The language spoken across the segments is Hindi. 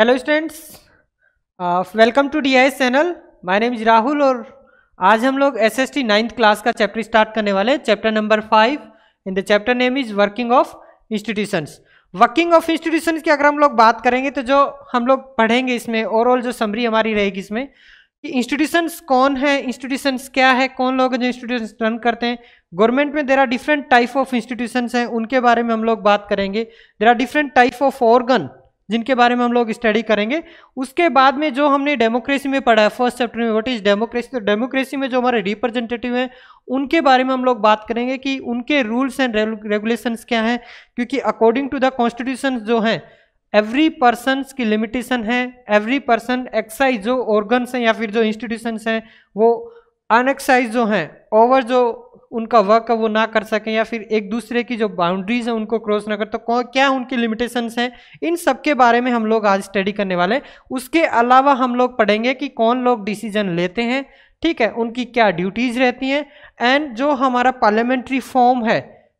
Hello students welcome to the channel my name is Rahul और आज हम लोग S S T ninth class का चैप्टर स्टार्ट करने वाले हैं chapter number five in the chapter name is working of institutions working of institutions की अगर हम लोग बात करेंगे तो जो हम लोग पढ़ेंगे इसमें ओवरऑल जो समरी हमारी रहेगी इसमें कि इंस्टीट्यूशंस कौन है इंस्टीट्यूशंस क्या है कौन लोग जो इंस्टीट्यूशन रन करते हैं गवर्नमेंट में there are different type of institutions हैं उनके बारे में हम लोग बात करेंगे there are different type of organ जिनके बारे में हम लोग स्टडी करेंगे उसके बाद में जो हमने डेमोक्रेसी में पढ़ा है फर्स्ट चैप्टर में व्हाट इज डेमोक्रेसी तो डेमोक्रेसी में जो हमारे रिप्रेजेंटेटिव हैं उनके बारे में हम लोग बात करेंगे कि उनके रूल्स एंड रेगुलेशंस क्या हैं क्योंकि अकॉर्डिंग टू द कॉन्स्टिट्यूशन जो हैं एवरी पर्सन की लिमिटेशन है एवरी पर्सन एक्साइज जो ऑर्गन्स हैं या फिर जो इंस्टीट्यूशन हैं वो अनएक्साइज जो हैं ओवर जो उनका वर्क वो ना कर सकें या फिर एक दूसरे की जो बाउंड्रीज हैं उनको क्रॉस ना कर तो क्या उनकी लिमिटेशंस हैं इन सब के बारे में हम लोग आज स्टडी करने वाले उसके अलावा हम लोग पढ़ेंगे कि कौन लोग डिसीजन लेते हैं ठीक है उनकी क्या ड्यूटीज़ रहती हैं एंड जो हमारा पार्लियामेंट्री फॉर्म है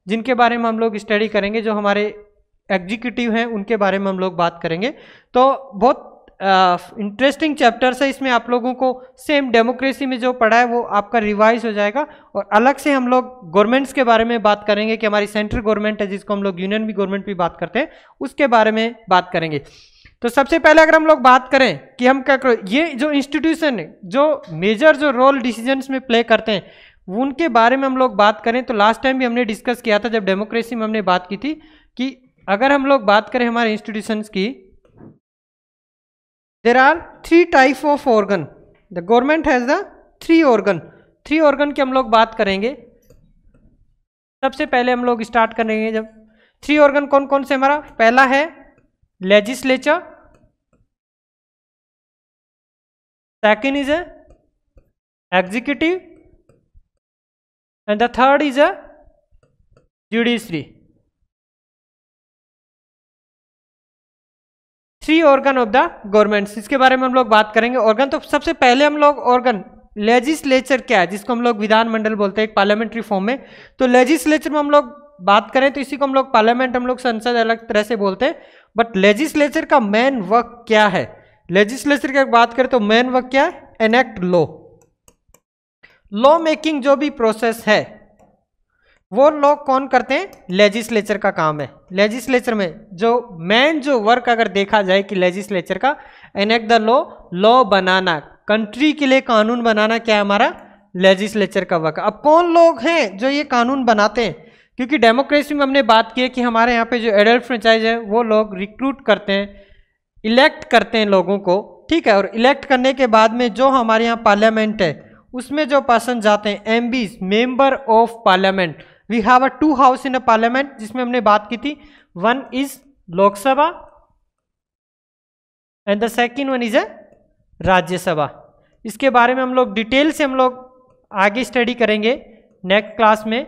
जिनके बारे में हम लोग स्टडी करेंगे जो हमारे एग्जीक्यूटिव हैं उनके बारे में हम लोग बात करेंगे तो बहुत इंटरेस्टिंग चैप्टर्स है इसमें आप लोगों को सेम डेमोक्रेसी में जो पढ़ा है वो आपका रिवाइज हो जाएगा और अलग से हम लोग गवर्नमेंट्स के बारे में बात करेंगे कि हमारी सेंट्रल गवर्नमेंट है जिसको हम लोग यूनियन भी गवर्नमेंट भी बात करते हैं उसके बारे में बात करेंगे तो सबसे पहले अगर हम लोग बात करें कि हम क्या करो ये जो इंस्टीट्यूशन है जो मेजर जो रोल डिसीजंस में प्ले करते हैं उनके बारे में हम लोग बात करें तो लास्ट टाइम भी हमने डिस्कस किया था जब डेमोक्रेसी में हमने बात की थी कि अगर हम लोग बात करें हमारे इंस्टीट्यूशंस की there are three type of organ the government has the three organ three organ की हम लोग बात करेंगे सबसे पहले हम लोग स्टार्ट करेंगे जब थ्री ऑर्गन कौन कौन से हमारा पहला है legislature second is a executive and the third is a judiciary three organ of the government इसके बारे में हम लोग बात करेंगे ऑर्गन तो सबसे पहले हम लोग ऑर्गन लेजिस्लेचर क्या है जिसको हम लोग विधानमंडल बोलते हैं पार्लियामेंट्री फॉर्म में तो लेजिस्लेचर में हम लोग बात करें तो इसी को हम लोग पार्लियामेंट हम लोग संसद अलग तरह से बोलते हैं बट लेजिस्लेचर का मेन वर्क क्या है लेजिस्लेचर की बात करें तो मेन वर्क क्या है एनेक्ट लॉ लॉ मेकिंग जो भी प्रोसेस है वो लोग कौन करते हैं लेजिस्लेचर का काम है लेजिस्लेचर में जो मेन जो वर्क अगर देखा जाए कि लेजिस्लेचर का एनेक्ट द लॉ लॉ बनाना कंट्री के लिए कानून बनाना क्या है हमारा लेजिस्लेचर का वर्क अब कौन लोग हैं जो ये कानून बनाते हैं क्योंकि डेमोक्रेसी में हमने बात की है कि हमारे यहाँ पे जो एडल्ट फ्रेंचाइज है वो लोग रिक्रूट करते हैं इलेक्ट करते हैं लोगों को ठीक है और इलेक्ट करने के बाद में जो हमारे यहाँ पार्लियामेंट है उसमें जो पर्सन जाते हैं M member member of parliament we have a two house in a parliament जिसमें हमने बात की थी one is Lok Sabha and the second one is a Rajya Sabha इसके बारे में हम लोग डिटेल से हम लोग आगे स्टडी करेंगे नेक्स्ट क्लास में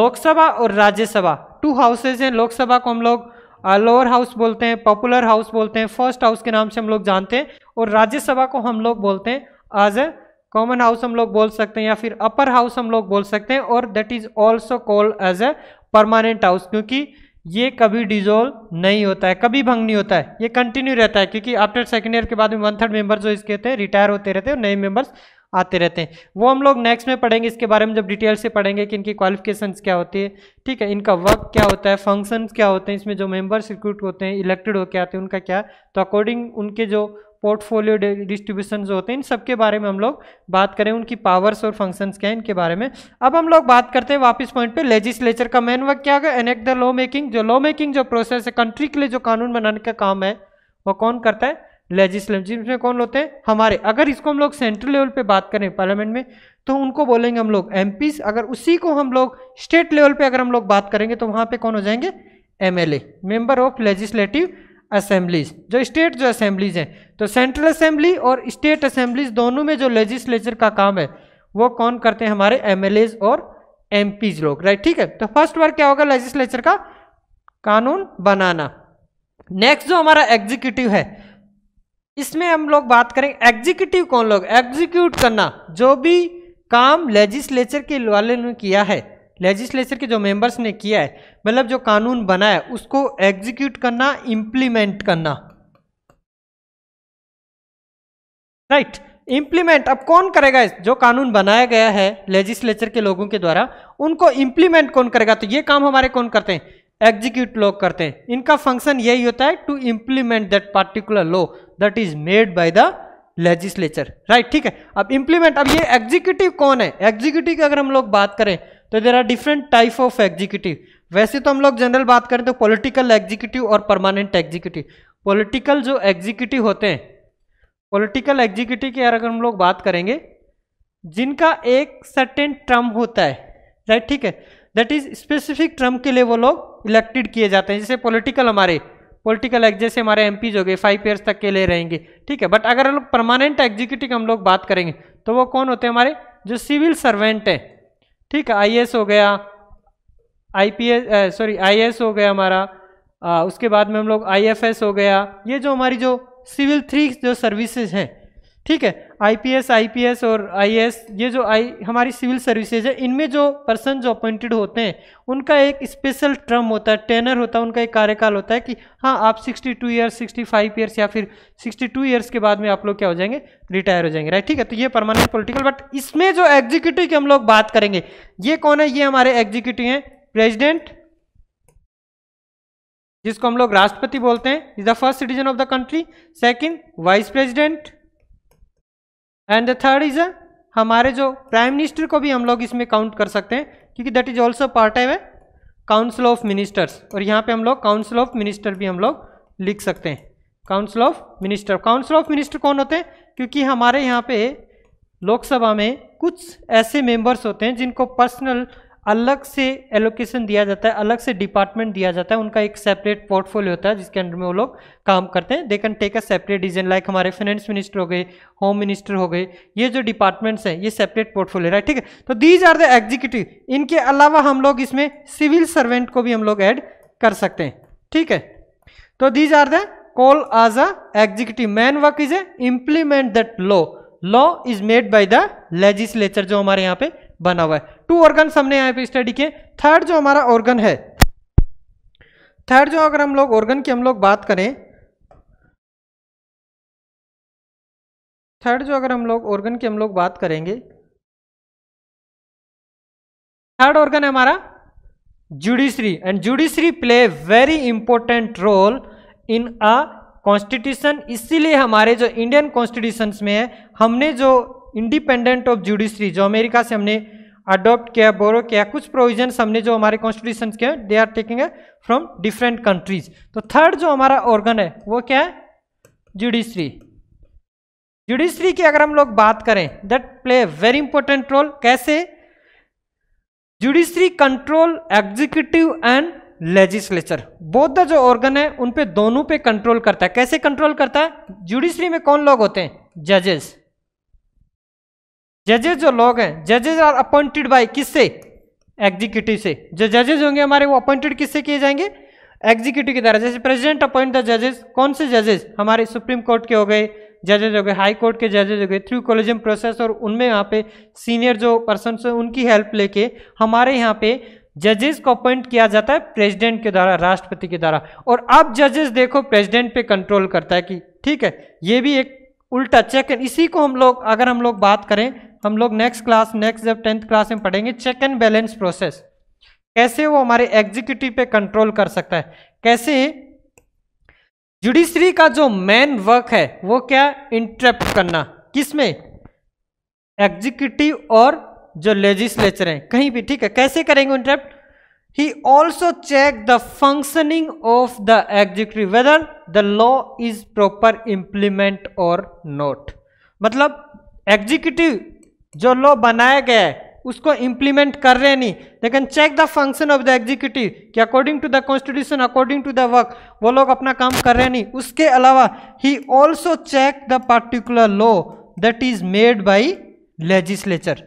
लोकसभा और राज्यसभा टू हाउसेज हैं लोकसभा को हम लोग लोअर uh, हाउस बोलते हैं पॉपुलर हाउस बोलते हैं फर्स्ट हाउस के नाम से हम लोग जानते हैं और राज्यसभा को हम लोग बोलते हैं एज अ कॉमन हाउस हम लोग बोल सकते हैं या फिर अपर हाउस हम लोग बोल सकते हैं और that is also called as a permanent house क्योंकि ये कभी डिजोल्व नहीं होता है कभी भंग नहीं होता है ये कंटिन्यू रहता है क्योंकि आफ्टर सेकेंड ईयर के बाद में वन थर्ड मेंबर जो इसके होते हैं रिटायर होते रहते हैं और नए मेंबर्स आते रहते हैं वो हम लोग नेक्स्ट में पढ़ेंगे इसके बारे में जब डिटेल से पढ़ेंगे कि इनकी क्वालिफिकेशंस क्या होती है ठीक है इनका वर्क क्या होता है फंक्शंस क्या होते हैं इसमें जो मेंबर्स रिक्रूट होते हैं इलेक्टेड होकर आते हैं उनका क्या तो अकॉर्डिंग उनके जो पोर्टफोलियो डिस्ट्रीब्यूशन जो होते हैं इन सब के बारे में हम लोग बात करें उनकी पावर्स और फंक्शंस क्या है इनके बारे में अब हम लोग बात करते हैं वापस पॉइंट पे लेजिस्लेचर का मेन वर्क क्या है एनेक्ट द लॉ मेकिंग जो लॉ मेकिंग जो प्रोसेस है कंट्री के लिए जो कानून बनाने का काम है वो कौन करता है लेजिस्लेचर जिसमें कौन होते हैं हमारे अगर इसको हम लोग सेंट्रल लेवल पे बात करें पार्लियामेंट में तो उनको बोलेंगे हम लोग एम अगर उसी को हम लोग स्टेट लेवल पे अगर हम लोग बात करेंगे तो वहाँ पे कौन हो जाएंगे M L A member of legislative assemblies जो स्टेट जो असेंबलीज हैं तो सेंट्रल असेंबली और स्टेट असेंबलीज दोनों में जो लेजिस्लेचर का काम है वो कौन करते हैं हमारे एम और एम लोग राइट ठीक है तो फर्स्ट वर्क क्या होगा लेजिस्लेचर का कानून बनाना नेक्स्ट जो हमारा एग्जीक्यूटिव है इसमें हम लोग बात करें एग्जीक्यूटिव कौन लोग एग्जीक्यूट करना जो भी काम लेजिस्लेचर के वाले ने किया है लेजिस्लेचर के जो मेंबर्स ने किया है मतलब जो कानून बना है उसको एग्जीक्यूट करना इंप्लीमेंट करना राइट right. इंप्लीमेंट अब कौन करेगा जो कानून बनाया गया है लेजिस्लेचर के लोगों के द्वारा उनको इंप्लीमेंट कौन करेगा तो ये काम हमारे कौन करते हैं एग्जीक्यूट लोग करते हैं इनका फंक्शन यही होता है to implement that particular law that is made by the legislature right ठीक है अब इंप्लीमेंट अब ये एग्जीक्यूटिव कौन है एग्जीक्यूटिव की अगर हम लोग बात करें तो there are different type of executive वैसे तो हम लोग जनरल बात करें तो पॉलिटिकल एग्जीक्यूटिव और परमानेंट एग्जीक्यूटिव पॉलिटिकल जो एग्जीक्यूटिव होते हैं पॉलिटिकल एग्जीक्यूटिव की अगर हम लोग बात करेंगे जिनका एक सर्टेन टर्म होता है राइट ठीक है दैट इज स्पेसिफिक टर्म के लिए वो लोग इलेक्टेड किए जाते हैं जैसे पॉलिटिकल हमारे पॉलिटिकल एक्ट जैसे हमारे एम हो गए फाइव ईयर्स तक के लिए रहेंगे ठीक है बट अगर हम लोग परमानेंट एग्जीक्यूटिव हम लोग बात करेंगे तो वो कौन होते हैं हमारे जो सिविल सर्वेंट हैं ठीक है आई हो गया आई सॉरी आई हो गया हमारा आ, उसके बाद में हम लोग आई हो गया ये जो हमारी जो सिविल थ्री जो सर्विसेज हैं ठीक है आईपीएस आईपीएस और आईएएस ये जो आई हमारी सिविल सर्विसेज है इनमें जो पर्सन जो अपॉइंटेड होते हैं उनका एक स्पेशल टर्म होता है टेनर होता है उनका एक कार्यकाल होता है कि हाँ आप 62 ईयर्स फाइव ईयर्स या फिर 62 ईयर्स के बाद में आप लोग क्या हो जाएंगे रिटायर हो जाएंगे राइट ठीक है तो ये परमानेंट पॉलिटिकल बट इसमें जो एग्जीक्यूटिव की हम लोग बात करेंगे ये कौन है ये हमारे एग्जीक्यूटिव हैं प्रेजिडेंट जिसको हम लोग राष्ट्रपति बोलते हैं is the first citizen of the country second vice president and the third is हमारे जो प्राइम मिनिस्टर को भी हम लोग इसमें काउंट कर सकते हैं क्योंकि that is also part a council of ministers और यहाँ पे हम लोग काउंसिल ऑफ मिनिस्टर भी हम लोग लिख सकते हैं council of minister council of minister कौन होते हैं क्योंकि हमारे यहाँ पे लोकसभा में कुछ ऐसे मेंबर्स होते हैं जिनको पर्सनल अलग से एलोकेशन दिया जाता है अलग से डिपार्टमेंट दिया जाता है उनका एक सेपरेट पोर्टफोलियो होता है जिसके अंडर में वो लोग काम करते हैं they can take a separate decision like हमारे फाइनेंस मिनिस्टर हो गए होम मिनिस्टर हो गए ये जो डिपार्टमेंट्स हैं ये सेपरेट पोर्टफोलियो राइट ठीक है तो दीज आर द एग्जीक्यूटिव इनके अलावा हम लोग इसमें सिविल सर्वेंट को भी हम लोग ऐड कर सकते हैं ठीक है तो these are the call as a executive main work is a implement that law law is made by the legislature जो हमारे यहाँ पे बना हुआ है टू ऑर्गन हमने यहाँ पे स्टडी किए थर्ड जो हमारा ऑर्गन है थर्ड जो अगर हम लोग ऑर्गन की हम लोग बात करें थर्ड जो अगर हम लोग ऑर्गन की हम लोग बात करेंगे थर्ड ऑर्गन है हमारा judiciary and judiciary play very important role in a constitution इसीलिए हमारे जो इंडियन कॉन्स्टिट्यूशन में है हमने जो इंडिपेंडेंट ऑफ जुडिशरी जो अमेरिका से हमने अडॉप्ट किया बोरो किया कुछ प्रोविजन हमने जो हमारे कॉन्स्टिट्यूशन के हैं दे आर टेकिंग है फ्रॉम डिफरेंट कंट्रीज तो थर्ड जो हमारा ऑर्गन है वो क्या है जुडिशरी जुडिशरी की अगर हम लोग बात करें that play very important role कैसे judiciary control executive and legislature both जो ऑर्गन है उन पे दोनों पे कंट्रोल करता है कैसे कंट्रोल करता है जुडिशरी में कौन लोग होते हैं जजेस जजेज जो लोग हैं जजेज आर अपॉइंटेड बाय किससे एग्जीक्यूटिव से जो जजेज होंगे हमारे वो अपॉइंटेड किससे किए जाएंगे एग्जीक्यूटिव के द्वारा जैसे प्रेसिडेंट अपॉइंट द जजेस कौन से जजेस हमारे सुप्रीम कोर्ट के हो गए जजेज हो गए हाई कोर्ट के जजेज हो गए थ्रू कॉलेजियम प्रोसेस और उनमें यहाँ पे सीनियर जो पर्सन है उनकी हेल्प लेके हमारे यहाँ पे जजेस को अपॉइंट किया जाता है प्रेसिडेंट के द्वारा राष्ट्रपति के द्वारा और अब जजेस देखो प्रेसिडेंट पे कंट्रोल करता है कि ठीक है ये भी एक उल्टा चेक इसी को हम लोग अगर हम लोग बात करें हम लोग नेक्स्ट क्लास नेक्स्ट जब टेंथ क्लास में पढ़ेंगे चेक एंड बैलेंस प्रोसेस कैसे वो हमारे एग्जीक्यूटिव पे कंट्रोल कर सकता है कैसे जुडिशरी का जो मेन वर्क है वो क्या इंटरप्ट करना किसमें एग्जीक्यूटिव और जो लेजिस्लेचर है कहीं भी ठीक है कैसे करेंगे interrupt he also check the functioning of the executive whether the law is proper implement और नोट मतलब एग्जीक्यूटिव जो लॉ बनाया गया है उसको इम्प्लीमेंट कर रहे नहीं लेकिन check the function of the executive कि according to the constitution according to the work वो लोग अपना काम कर रहे नहीं उसके अलावा he also check the particular law that is made by legislature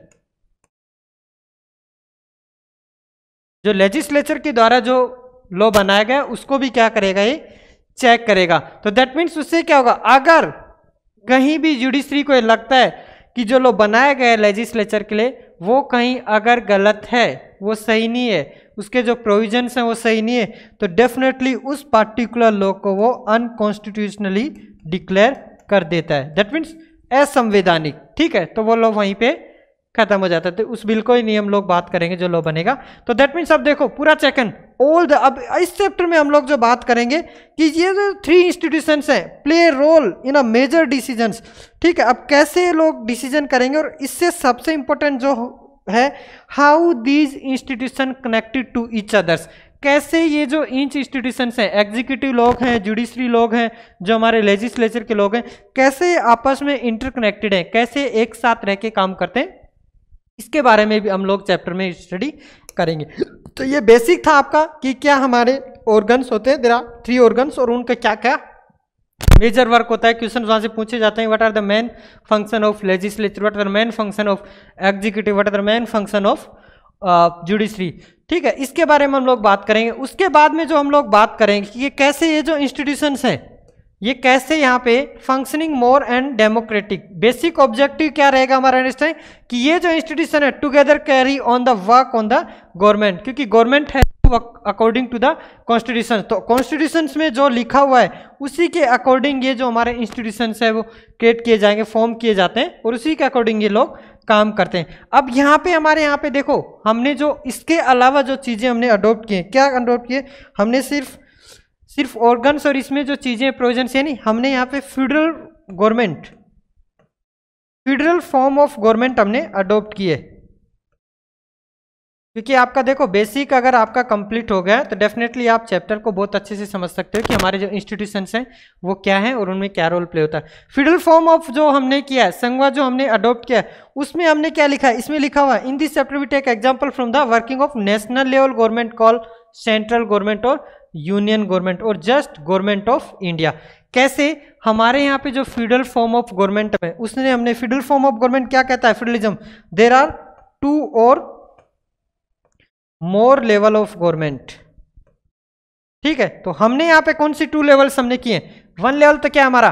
जो लेजिस्लेचर के द्वारा जो लॉ बनाया गया उसको भी क्या करेगा ये चेक करेगा तो दैट मीन्स उससे क्या होगा अगर कहीं भी जुडिशरी को लगता है कि जो लोग बनाए गए लेजिस्लेचर के लिए वो कहीं अगर गलत है वो सही नहीं है उसके जो प्रोविजन्स हैं वो सही नहीं है तो डेफिनेटली उस पार्टिकुलर लॉ को वो अनकॉन्स्टिट्यूशनली डिक्लेयर कर देता है दैट मीन्स असंवैधानिक ठीक है तो वो लोग वहीं पर खत्म हो जाता है तो उस बिल को ही नहीं हम लोग बात करेंगे जो लॉ बनेगा तो दैट मीन्स अब देखो पूरा चेक एंड द अब इस चैप्टर में हम लोग जो बात करेंगे कि ये जो थ्री इंस्टीट्यूशंस हैं play role in a major decisions ठीक है अब कैसे लोग डिसीजन करेंगे और इससे सबसे इंपॉर्टेंट जो है how these institution connected to each others कैसे ये जो इंच इंस्टीट्यूशंस हैं एग्जीक्यूटिव लोग हैं जुडिशरी लोग हैं जो हमारे लेजिस्लेचर के लोग हैं कैसे आपस में इंटरकनेक्टेड हैं कैसे एक साथ रह के काम करते हैं इसके बारे में भी हम लोग चैप्टर में स्टडी करेंगे तो ये बेसिक था आपका कि क्या हमारे ऑर्गन्स होते हैं देर आर थ्री ऑर्गन्स और उनका क्या क्या मेजर वर्क होता है क्वेश्चन वहाँ से पूछे जाते हैं what are the main function of legislature what are the main function of executive what are the main function of judiciary ठीक है इसके बारे में हम लोग बात करेंगे उसके बाद में जो हम लोग बात करेंगे कि ये कैसे ये जो इंस्टीट्यूशन हैं ये कैसे यहाँ पे functioning more and democratic basic objective क्या रहेगा हमारा अंडरस्टैंड कि ये जो इंस्टीट्यूशन है together carry on the work on the government क्योंकि गवर्नमेंट है अकॉर्डिंग टू द कॉन्स्टिट्यूशन तो कॉन्स्टिट्यूशन तो में जो लिखा हुआ है उसी के अकॉर्डिंग ये जो हमारे इंस्टीट्यूशन है वो क्रिएट किए जाएंगे फॉर्म किए जाते हैं और उसी के अकॉर्डिंग ये लोग काम करते हैं अब यहाँ पे हमारे यहाँ पे देखो हमने जो इसके अलावा जो चीज़ें हमने अडोप्ट किए क्या अडोप्ट किए हमने सिर्फ सिर्फ ऑर्गन्स और इसमें जो चीज़ें प्रोविजन्स यानी हमने यहाँ पे federal government federal form of government हमने अडोप्ट किए क्योंकि आपका देखो बेसिक अगर आपका कंप्लीट हो गया तो डेफिनेटली आप चैप्टर को बहुत अच्छे से समझ सकते हो कि हमारे जो इंस्टीट्यूशंस हैं वो क्या हैं और उनमें क्या रोल प्ले होता है फिडल फॉर्म ऑफ जो हमने किया है संगवा जो हमने अडोप्ट किया उसमें हमने क्या लिखा है इसमें लिखा हुआ है in this chapter we take example from the working of national level government call central government और यूनियन गवर्नमेंट और जस्ट गवर्नमेंट ऑफ इंडिया कैसे हमारे यहाँ पे जो फ्यूडल फॉर्म ऑफ गवर्नमेंट है उसने हमने फ्यूडल फॉर्म ऑफ गवर्नमेंट क्या कहता है फ्यूडलिज्म देर आर टू और मोर लेवल ऑफ गवर्नमेंट ठीक है तो हमने यहाँ पे कौन सी टू लेवल्स हमने किए वन लेवल तो क्या हमारा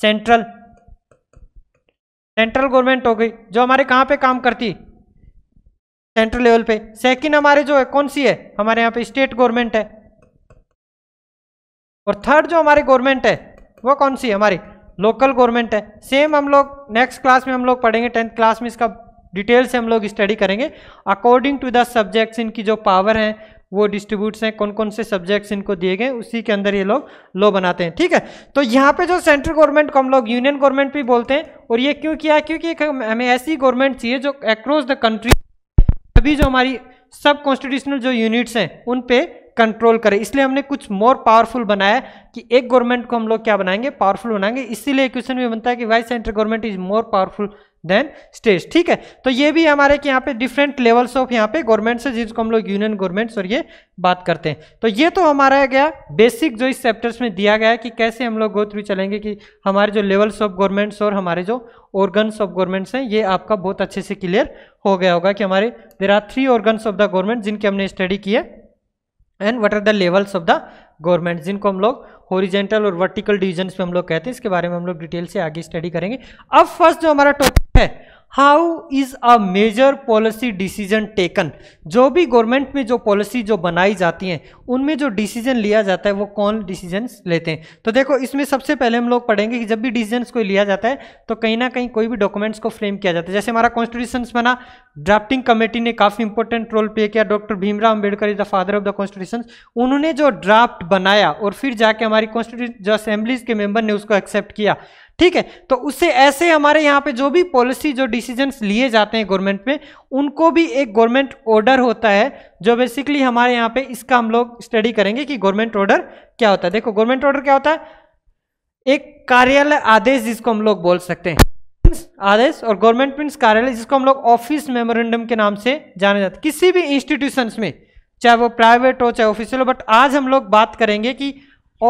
सेंट्रल सेंट्रल गवर्नमेंट हो गई जो हमारे कहाँ पे काम करती सेंट्रल लेवल पे सेकंड हमारे जो है कौन सी है हमारे यहाँ पे स्टेट गवर्नमेंट है और थर्ड जो हमारी गवर्नमेंट है वो कौन सी हमारी लोकल गवर्नमेंट है सेम हम लोग नेक्स्ट क्लास में हम लोग पढ़ेंगे टेंथ क्लास में इसका डिटेल से हम लोग स्टडी करेंगे अकॉर्डिंग टू द सब्जेक्ट्स इनकी जो पावर हैं वो डिस्ट्रीब्यूट्स हैं कौन कौन से सब्जेक्ट्स इनको दिए गए उसी के अंदर ये लोग लो बनाते हैं ठीक है तो यहाँ पे जो सेंट्रल गवर्नमेंट को हम लोग यूनियन गवर्नमेंट भी बोलते हैं और ये क्यों किया क्योंकि हमें ऐसी गवर्नमेंट चाहिए जो अक्रॉस द कंट्री सभी जो हमारी सब कॉन्स्टिट्यूशनल जो यूनिट्स हैं उन पर कंट्रोल करें इसलिए हमने कुछ मोर पावरफुल बनाया कि एक गवर्नमेंट को हम लोग क्या बनाएंगे पावरफुल बनाएंगे इसीलिए क्वेश्चन भी बनता है कि why central government is more powerful than state ठीक है तो ये भी हमारे यहाँ पे डिफरेंट लेवल्स ऑफ यहाँ पे गवर्नमेंट है जिसको हम लोग यूनियन गवर्नमेंट्स और ये बात करते हैं तो ये तो हमारा गया बेसिक जो इस चैप्टर्स में दिया गया है कि कैसे हम लोग गो थ्रू चलेंगे कि हमारे जो लेवल्स ऑफ गवर्नमेंट्स और हमारे जो ऑर्गन्स ऑफ गवर्नमेंट्स हैं ये आपका बहुत अच्छे से क्लियर हो गया होगा कि हमारे there are three organs of the government जिनके हमने स्टडी किए and what are the levels of the government जिनको हम लोग हॉरिजेंटल और वर्टिकल डिविजन पे हम लोग कहते हैं इसके बारे में हम लोग डिटेल से आगे स्टडी करेंगे अब फर्स्ट जो हमारा टॉपिक है how is a major policy decision taken जो भी गवर्नमेंट में जो पॉलिसी जो बनाई जाती हैं उनमें जो डिसीजन लिया जाता है वो कौन डिसीजन लेते हैं तो देखो इसमें सबसे पहले हम लोग पढ़ेंगे कि जब भी डिसीजन कोई लिया जाता है तो कहीं ना कहीं कोई भी डॉक्यूमेंट्स को फ्रेम किया जाता है जैसे हमारा कॉन्स्टिट्यूशन बना ड्राफ्टिंग कमेटी ने काफ़ी इंपॉर्टेंट रोल प्ले किया doctor Bhimrao Ambedkar is the father of the constitution उन्होंने जो ड्राफ्ट बनाया और फिर जाके हमारी कॉन्स्टिट्यूशन जो असेंबलीज के मेंबर ने उसको एक्सेप्ट किया ठीक है तो उससे ऐसे हमारे यहाँ पे जो भी पॉलिसी जो डिसीजंस लिए जाते हैं गवर्नमेंट में उनको भी एक गवर्नमेंट ऑर्डर होता है जो बेसिकली हमारे यहाँ पे इसका हम लोग स्टडी करेंगे कि गवर्नमेंट ऑर्डर क्या होता है देखो गवर्नमेंट ऑर्डर क्या होता है एक कार्यालय आदेश जिसको हम लोग बोल सकते हैं आदेश और गवर्नमेंट प्रिंस कार्यालय जिसको हम लोग ऑफिस मेमोरेंडम के नाम से जाना जाता है किसी भी इंस्टीट्यूशन में चाहे वो प्राइवेट हो चाहे ऑफिशियल हो बट आज हम लोग बात करेंगे कि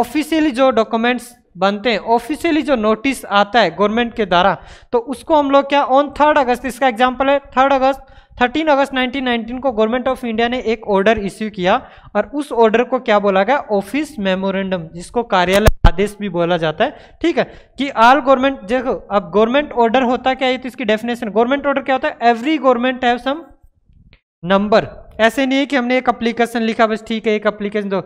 ऑफिशियली जो डॉक्यूमेंट्स बनते हैं ऑफिशियली जो नोटिस आता है गवर्नमेंट के द्वारा तो उसको हम लोग क्या ऑन थर्ड अगस्त इसका एग्जाम्पल है थर्ड अगस्त थर्टीन अगस्त 1919 को गवर्नमेंट ऑफ इंडिया ने एक ऑर्डर इश्यू किया और उस ऑर्डर को क्या बोला गया ऑफिस मेमोरेंडम जिसको कार्यालय आदेश भी बोला जाता है ठीक है कि आल गवर्नमेंट देखो अब गवर्नमेंट ऑर्डर होता क्या है तो इसकी डेफिनेशन गवर्नमेंट ऑर्डर क्या होता है every government have some number ऐसे नहीं है कि हमने एक अप्लीकेशन लिखा बस ठीक है एक अप्लीकेशन दो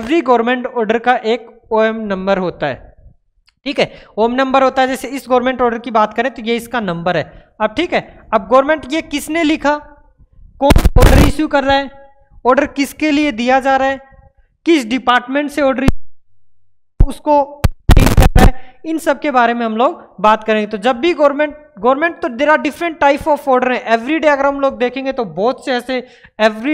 एवरी गवर्नमेंट ऑर्डर का एक ओ नंबर होता है ठीक है ओम नंबर होता है जैसे इस गवर्नमेंट ऑर्डर की बात करें तो ये इसका नंबर है अब ठीक है अब गवर्नमेंट ये किसने लिखा कौन ऑर्डर इश्यू कर रहा है ऑर्डर किसके लिए दिया जा रहा है किस डिपार्टमेंट से ऑर्डर उसको कर रहा है इन सब के बारे में हम लोग बात करेंगे तो जब भी गवर्नमेंट गवर्नमेंट तो there are different type of order है एवरी डे अगर हम लोग देखेंगे तो बहुत से ऐसे एवरी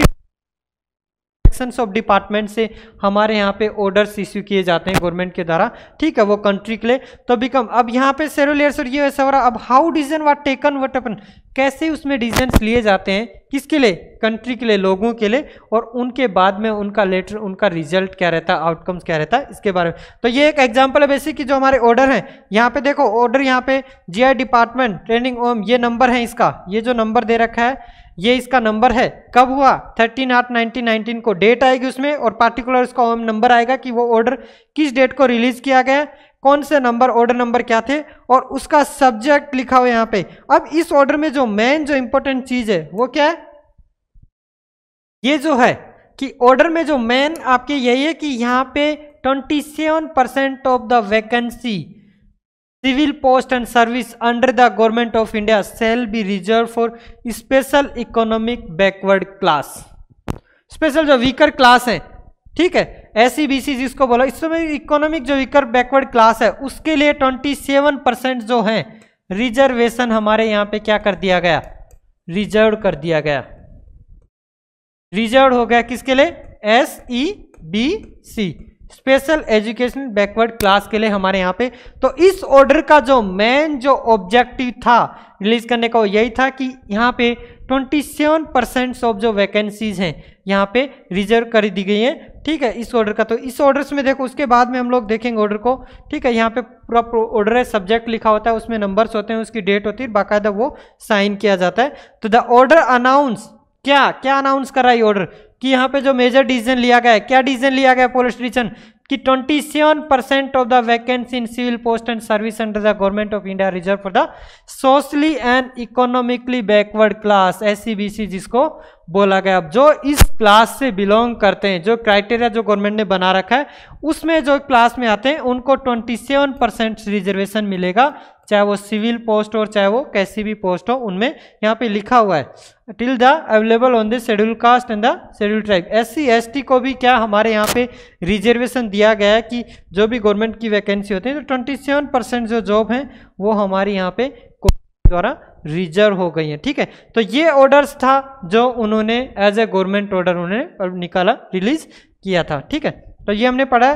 सेक्शंस ऑफ डिपार्टमेंट से हमारे यहाँ पे ऑर्डर्स इश्यू किए जाते हैं गवर्नमेंट के द्वारा ठीक है वो कंट्री के लिए तो बिकम अब यहाँ पे सेरोल एयर ये ऐसा हो रहा अब how decision what taken what अपन कैसे उसमें डिसीजन लिए जाते हैं किसके लिए कंट्री के लिए लोगों के लिए और उनके बाद में उनका लेटर उनका रिजल्ट क्या रहता है आउटकम्स क्या रहता है इसके बारे में तो ये एक एग्जाम्पल है बेसिक कि जो हमारे ऑर्डर हैं यहाँ पे देखो ऑर्डर यहाँ पे जीआई डिपार्टमेंट ट्रेनिंग ओम ये नंबर है इसका ये जो नंबर दे रखा है ये इसका नंबर है कब हुआ थर्टीन आठ नाइनटीन नाइनटीन को डेट आएगी उसमें और पार्टिकुलर इसका ओम नंबर आएगा कि वो ऑर्डर किस डेट को रिलीज किया गया कौन से नंबर ऑर्डर नंबर क्या थे और उसका सब्जेक्ट लिखा हुआ यहाँ पे अब इस ऑर्डर में जो मेन जो इंपॉर्टेंट चीज है वो क्या है ये जो है कि ऑर्डर में जो मेन आपके यही है कि यहाँ पे twenty seven percent of the vacancy civil post and service under the government of India shall be reserve for special economic backward class special जो वीकर क्लास है ठीक है एस सी e जिसको बोला इस समय इकोनॉमिक जो वीकर बैकवर्ड क्लास है उसके लिए 27 परसेंट जो है रिजर्वेशन हमारे यहाँ पे क्या कर दिया गया रिजर्व कर दिया गया रिजर्व हो गया किसके लिए S E B C special education backward class के लिए हमारे यहाँ पे तो इस ऑर्डर का जो मेन जो ऑब्जेक्टिव था रिलीज करने का वो यही था कि यहाँ पे 27 परसेंट ऑफ जो वैकेंसीज हैं यहाँ पे रिजर्व कर दी गई हैं ठीक है इस ऑर्डर का तो इस ऑर्डर में देखो उसके बाद में हम लोग देखेंगे ऑर्डर को ठीक है यहाँ पे पूरा ऑर्डर है सब्जेक्ट लिखा होता है उसमें नंबर्स होते हैं उसकी डेट होती है बाकायदा वो साइन किया जाता है तो द ऑर्डर अनाउंस क्या क्या अनाउंस कर रहा है ये ऑर्डर कि यहाँ पे जो मेजर डिसीजन लिया गया है क्या डिसीजन लिया गया पुलिस स्टेशन कि 27 percent of the vacancy in civil post and service under the government of India reserve for the socially and economically backward classes जिसको बोला गया अब जो इस क्लास से बिलोंग करते हैं जो क्राइटेरिया जो गवर्नमेंट ने बना रखा है उसमें जो क्लास में आते हैं उनको 27 परसेंट रिजर्वेशन मिलेगा चाहे वो सिविल पोस्ट हो चाहे वो कैसी भी पोस्ट हो उनमें यहाँ पे लिखा हुआ है till the available on the schedule caste and the schedule tribe S C को भी क्या हमारे यहाँ पे रिजर्वेशन दिया गया है कि जो भी गवर्नमेंट की वैकेंसी होती है तो ट्वेंटी सेवन परसेंट जो जॉब हैं वो हमारे यहाँ पे द्वारा रिजर्व हो गई है ठीक है तो ये ऑर्डर्स था जो उन्होंने एज ए गवर्नमेंट ऑर्डर उन्होंने निकाला रिलीज किया था ठीक है तो ये हमने पढ़ा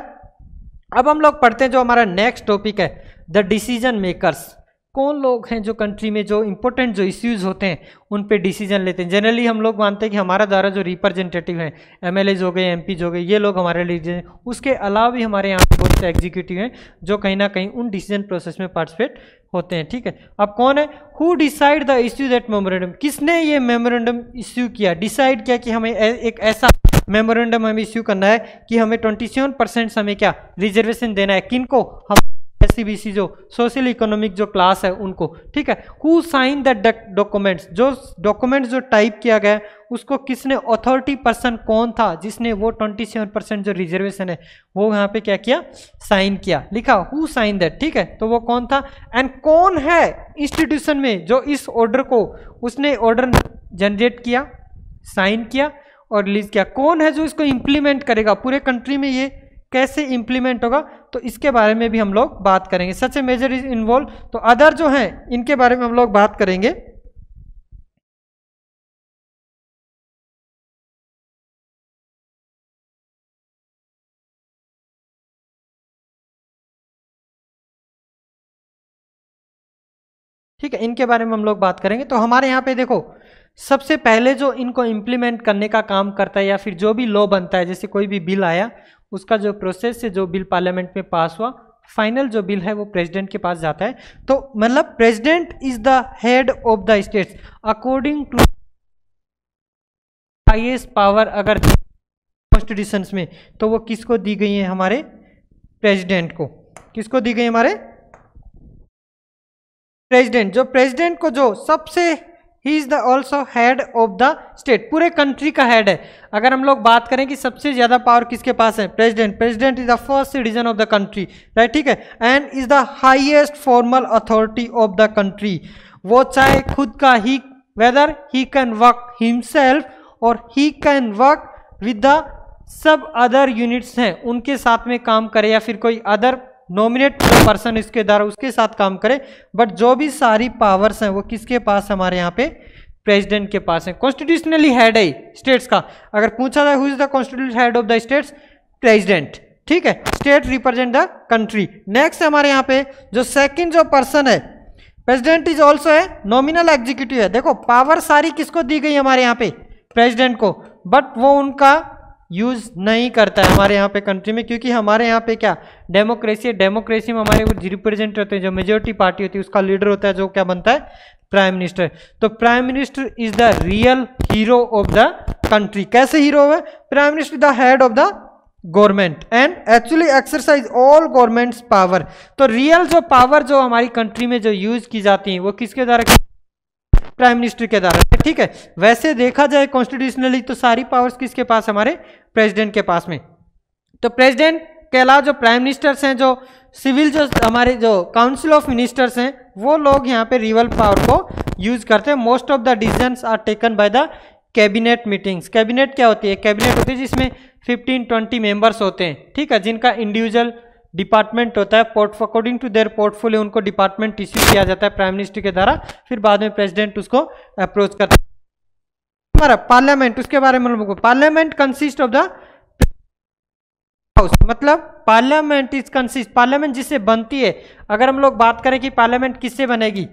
अब हम लोग पढ़ते हैं जो हमारा नेक्स्ट टॉपिक है द डिसीजन मेकर्स कौन लोग हैं जो कंट्री में जो इम्पोर्टेंट जो इश्यूज होते हैं उन पे डिसीजन लेते हैं जनरली हम लोग मानते हैं कि हमारा द्वारा जो रिप्रेजेंटेटिव हैं एम हो गए एम हो गए ये लोग हमारे लिए उसके अलावा भी हमारे यहाँ पे बहुत से एग्जीक्यूटिव हैं जो कहीं ना कहीं उन डिसीजन प्रोसेस में पार्टिसिपेट होते हैं ठीक है अब कौन है who decide the issue that memorandum किसने ये मेमोरेंडम इश्यू किया डिसाइड किया कि हमें ए, एक ऐसा मेमोरेंडम हमें इश्यू करना है कि हमें ट्वेंटी परसेंट हमें क्या रिजर्वेशन देना है किनको हम एस जो सोशल इकोनॉमिक जो क्लास है उनको ठीक है हु साइन द डॉक्यूमेंट्स जो डॉक्यूमेंट्स जो टाइप किया गया उसको किसने अथॉरिटी पर्सन कौन था जिसने वो 27 परसेंट जो रिजर्वेशन है वो यहाँ पे क्या किया साइन किया लिखा हु साइन दैट ठीक है तो वो कौन था एंड कौन है इंस्टीट्यूशन में जो इस ऑर्डर को उसने ऑर्डर जनरेट किया साइन किया और रिलीज किया कौन है जो इसको इम्प्लीमेंट करेगा पूरे कंट्री में ये कैसे इंप्लीमेंट होगा तो इसके बारे में भी हम लोग बात करेंगे such a major is involve to other जो हैं इनके बारे में हम लोग बात करेंगे ठीक है इनके बारे में हम लोग बात करेंगे तो हमारे यहाँ पे देखो सबसे पहले जो इनको इम्प्लीमेंट करने का काम करता है या फिर जो भी लॉ बनता है जैसे कोई भी बिल आया उसका जो प्रोसेस से जो बिल पार्लियामेंट में पास हुआ फाइनल जो बिल है वो प्रेसिडेंट के पास जाता है तो मतलब president is the head of the states according to highest power अगर कॉन्स्टिट्यूशन में तो वो किसको दी गई है हमारे प्रेसिडेंट को किसको दी गई हमारे प्रेसिडेंट जो प्रेसिडेंट को जो सबसे ही is the also head of the state पूरे कंट्री का हेड है अगर हम लोग बात करें कि सबसे ज़्यादा पावर किसके पास है president president is the first citizen of the country right ठीक है and is the highest formal authority of the country वो चाहे खुद का ही whether he can work himself और he can work with the सब अदर यूनिट्स हैं उनके साथ में काम करे या फिर कोई अदर नॉमिनेट पर्सन इसके द्वारा उसके साथ काम करे बट जो भी सारी पावर्स हैं वो किसके पास हमारे यहाँ पे प्रेसिडेंट के पास है कॉन्स्टिट्यूशनली हेड है स्टेट्स का अगर पूछा जाए who is the constitution head of the states president ठीक है state represent the country next हमारे यहाँ पे जो सेकेंड जो पर्सन है प्रेजिडेंट इज ऑल्सो है नॉमिनल एग्जीक्यूटिव है देखो पावर सारी किसको दी गई हमारे यहाँ पे प्रेजिडेंट को बट वो उनका यूज़ नहीं करता है हमारे यहाँ पे कंट्री में क्योंकि हमारे यहाँ पे क्या डेमोक्रेसी है डेमोक्रेसी में हमारे वो रिप्रेजेंट होते हैं जो मेजोरिटी पार्टी होती है उसका लीडर होता है जो क्या बनता है प्राइम मिनिस्टर तो prime minister is the real hero of the country कैसे हीरो है prime minister the head of the government and actually exercise all governments power तो रियल जो पावर जो हमारी कंट्री में जो यूज की जाती है वो किसके द्वारा प्राइम मिनिस्टर के द्वारा तो ठीक है वैसे देखा जाए कॉन्स्टिट्यूशनली तो सारी पावर्स किसके पास हमारे प्रेसिडेंट के पास में तो प्रेसिडेंट के अलावा जो प्राइम मिनिस्टर्स हैं जो सिविल जो हमारे जो काउंसिल ऑफ मिनिस्टर्स हैं वो लोग यहाँ पे रिवल पावर को यूज़ करते हैं most of the decision are taken by the cabinet meetings cabinet क्या होती है कैबिनेट होती है जिसमें 15-20 मेंबर्स होते हैं ठीक है जिनका इंडिविजुअल डिपार्टमेंट होता है port according to their portfolio उनको डिपार्टमेंट इश्यू किया जाता है प्राइम मिनिस्टर के द्वारा फिर बाद में प्रेसिडेंट उसको अप्रोच करता है हमारा पार्लियामेंट उसके बारे में parliament consist of the house मतलब पार्लियामेंट इज कंसिस्ट पार्लियामेंट जिससे बनती है अगर हम लोग बात करें कि पार्लियामेंट किससे बनेगी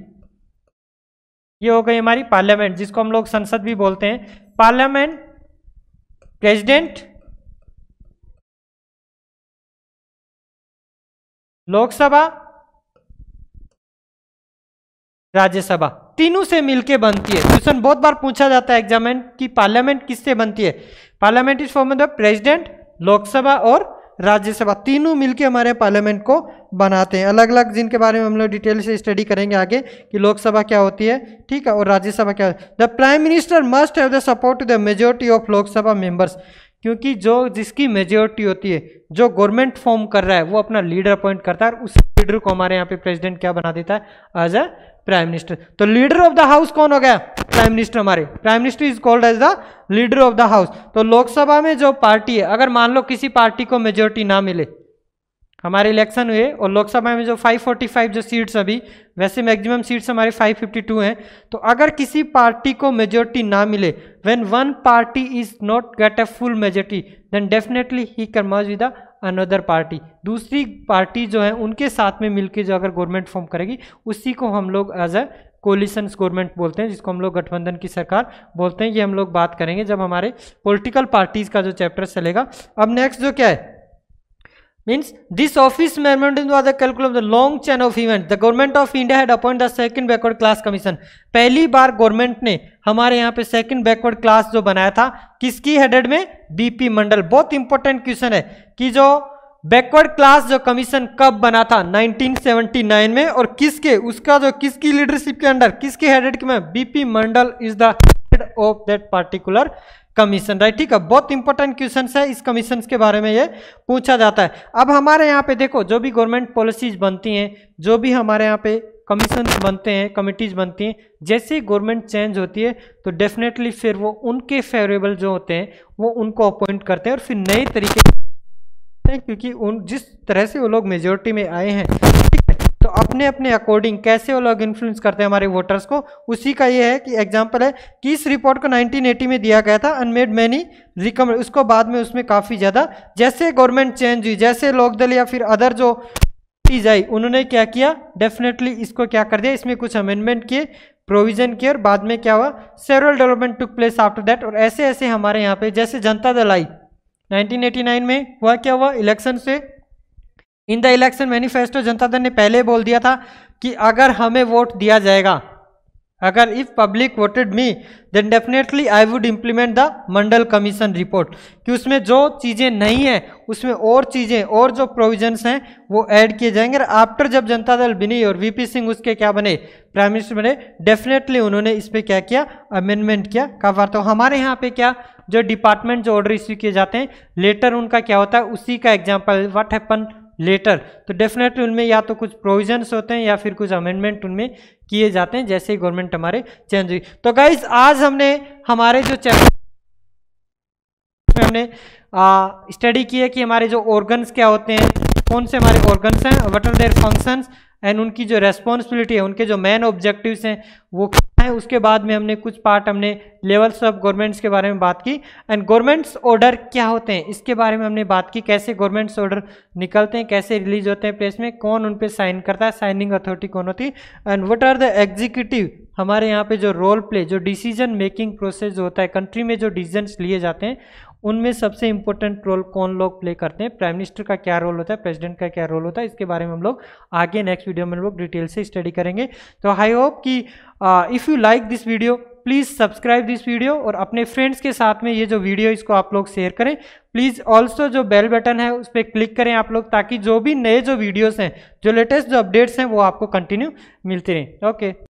ये हो गई हमारी पार्लियामेंट जिसको हम लोग संसद भी बोलते हैं पार्लियामेंट प्रेजिडेंट लोकसभा राज्यसभा तीनों से मिलके बनती है क्वेश्चन बहुत बार पूछा जाता है एग्जाम की पार्लियामेंट किससे बनती है पार्लियामेंट इज फॉर्म द तो प्रेसिडेंट लोकसभा और राज्यसभा तीनों मिलके हमारे पार्लियामेंट को बनाते हैं अलग अलग जिनके बारे में हम लोग डिटेल से स्टडी करेंगे आगे कि लोकसभा क्या होती है ठीक है और राज्यसभा क्या the prime minister must have the support to the majority of Lok Sabha members क्योंकि जो जिसकी मेजोरिटी होती है जो गवर्नमेंट फॉर्म कर रहा है वो अपना लीडर अपॉइंट करता है और उस लीडर को हमारे यहाँ पे प्रेसिडेंट क्या बना देता है एज अ प्राइम मिनिस्टर तो लीडर ऑफ द हाउस कौन हो गया प्राइम मिनिस्टर हमारे prime minister is called as the leader of the house तो लोकसभा में जो पार्टी है अगर मान लो किसी पार्टी को मेजोरिटी ना मिले हमारे इलेक्शन हुए और लोकसभा में जो 545 जो सीट्स अभी वैसे मैक्सिमम सीट्स हमारे 552 हैं तो अगर किसी पार्टी को मेजोरिटी ना मिले when one party is not get a full majority then definitely he merges with another party दूसरी पार्टी जो है उनके साथ में मिलकर जो अगर गवर्नमेंट फॉर्म करेगी उसी को हम लोग एज अ कोलिशन गवर्नमेंट बोलते हैं जिसको हम लोग गठबंधन की सरकार बोलते हैं ये हम लोग बात करेंगे जब हमारे पॉलिटिकल पार्टीज़ का जो चैप्टर चलेगा अब नेक्स्ट जो क्या है means this office memorandum was the curriculum the long chain of event the government of india had appointed the second backward class commission पहली बार गवर्नमेंट ने हमारे यहाँ पे सेकंड बैकवर्ड क्लास जो बनाया था किसकी हेडेड में बीपी मंडल बहुत इंपॉर्टेंट क्वेश्चन है कि जो बैकवर्ड क्लास जो कमीशन कब बना था 1979 में और किसके उसका जो किसकी लीडरशिप के अंडर किसके हेडेड में BP Mandal is the head of that particular commission right ठीक है बहुत इंपॉर्टेंट क्वेश्चन है इस कमीशन के बारे में ये पूछा जाता है अब हमारे यहाँ पे देखो जो भी गवर्नमेंट पॉलिसीज बनती हैं जो भी हमारे यहाँ पे कमीशन बनते हैं कमिटीज बनती हैं जैसे ही गवर्नमेंट चेंज होती है तो डेफिनेटली फिर वो उनके फेवरेबल जो होते हैं वो उनको अपॉइंट करते हैं और फिर नए तरीके क्योंकि उन जिस तरह से वो लोग मेजोरिटी में आए हैं अपने अपने अकॉर्डिंग कैसे वो लोग इन्फ्लुएंस करते हैं हमारे वोटर्स को उसी का ये है कि एग्जाम्पल है कि इस रिपोर्ट को 1980 में दिया गया था अनमेड मैनी रिकमेंड उसको बाद में उसमें काफ़ी ज़्यादा जैसे गवर्नमेंट चेंज हुई जैसे लोकदल या फिर अदर जो पार्टीज आई उन्होंने क्या किया डेफिनेटली इसको क्या कर दिया इसमें कुछ अमेंडमेंट किए प्रोविजन किए और बाद में क्या हुआ several development took place after that और ऐसे ऐसे हमारे यहाँ पे जैसे जनता दल आई 1989 में हुआ क्या हुआ इलेक्शन से इन द इलेक्शन मैनिफेस्टो जनता दल ने पहले बोल दिया था कि अगर हमें वोट दिया जाएगा अगर if public voted me then definitely I would implement the Mandal commission report कि उसमें जो चीज़ें नहीं हैं उसमें और चीज़ें और जो प्रोविजंस हैं वो ऐड किए जाएंगे और आफ्टर जब जनता दल बिनी और वीपी सिंह उसके क्या बने प्राइम मिनिस्टर बने डेफिनेटली उन्होंने इस पर क्या किया अमेंडमेंट किया कवर तो हमारे यहाँ पे क्या जो डिपार्टमेंट जो ऑर्डर इश्यू किए जाते हैं लेटर उनका क्या होता है उसी का एग्जाम्पल वट हैपन लेटर तो डेफिनेटली उनमें या तो कुछ प्रोविजंस होते हैं या फिर कुछ अमेंडमेंट उनमें किए जाते हैं जैसे ही गवर्नमेंट हमारे चेंज हुई तो गाइज आज हमने हमारे जो चैप्टर हमने स्टडी किया कि हमारे जो ऑर्गन्स क्या होते हैं कौन से हमारे ऑर्गन्स हैं what are their functions and उनकी जो रेस्पॉन्सिबिलिटी है उनके जो मेन ऑब्जेक्टिव्स हैं वो है उसके बाद में हमने कुछ पार्ट हमने लेवल्स ऑफ गवर्नमेंट्स के बारे में बात की एंड गवर्नमेंट्स ऑर्डर क्या होते हैं इसके बारे में हमने बात की कैसे गवर्नमेंट्स ऑर्डर निकलते हैं कैसे रिलीज होते हैं प्रेस में कौन उन पर साइन करता है साइनिंग अथॉरिटी कौन होती है and what are the executive हमारे यहाँ पे जो रोल प्ले जो डिसीजन मेकिंग प्रोसेस जो होता है कंट्री में जो डिसीजन लिए जाते हैं उनमें सबसे इंपॉर्टेंट रोल कौन लोग प्ले करते हैं प्राइम मिनिस्टर का क्या रोल होता है प्रेसिडेंट का क्या रोल होता है इसके बारे में हम लोग आगे नेक्स्ट वीडियो में हम लोग डिटेल से स्टडी करेंगे तो आई होप कि if you like this video please subscribe this video और अपने फ्रेंड्स के साथ में ये जो वीडियो इसको आप लोग शेयर करें प्लीज़ ऑल्सो जो बेल बटन है उस पर क्लिक करें आप लोग ताकि जो भी नए जो वीडियोस हैं जो लेटेस्ट जो अपडेट्स हैं वो आपको कंटिन्यू मिलती रहें ओके